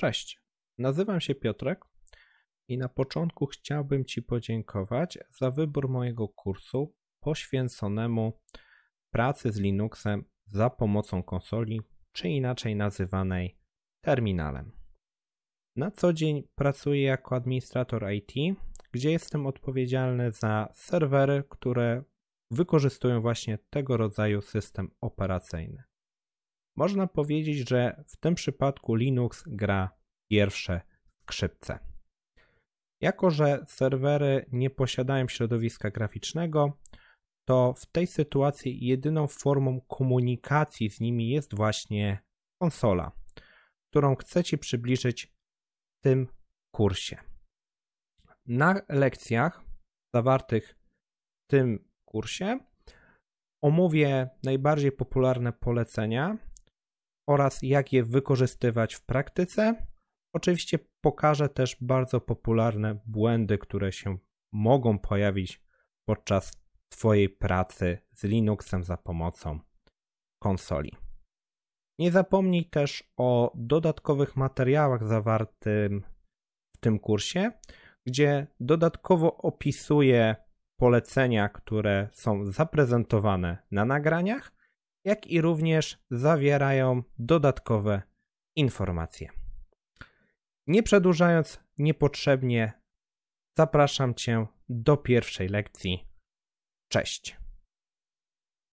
Cześć, nazywam się Piotrek i na początku chciałbym Ci podziękować za wybór mojego kursu poświęconemu pracy z Linuxem za pomocą konsoli, czy inaczej nazywanej terminalem. Na co dzień pracuję jako administrator IT, gdzie jestem odpowiedzialny za serwery, które wykorzystują właśnie tego rodzaju system operacyjny. Można powiedzieć, że w tym przypadku Linux gra pierwsze skrzypce. Jako, że serwery nie posiadają środowiska graficznego, to w tej sytuacji jedyną formą komunikacji z nimi jest właśnie konsola, którą chcę Ci przybliżyć w tym kursie. Na lekcjach zawartych w tym kursie omówię najbardziej popularne polecenia, oraz jak je wykorzystywać w praktyce. Oczywiście pokażę też bardzo popularne błędy, które się mogą pojawić podczas Twojej pracy z Linuxem za pomocą konsoli. Nie zapomnij też o dodatkowych materiałach zawartym w tym kursie, gdzie dodatkowo opisuję polecenia, które są zaprezentowane na nagraniach jak i również zawierają dodatkowe informacje. Nie przedłużając niepotrzebnie, zapraszam Cię do pierwszej lekcji. Cześć.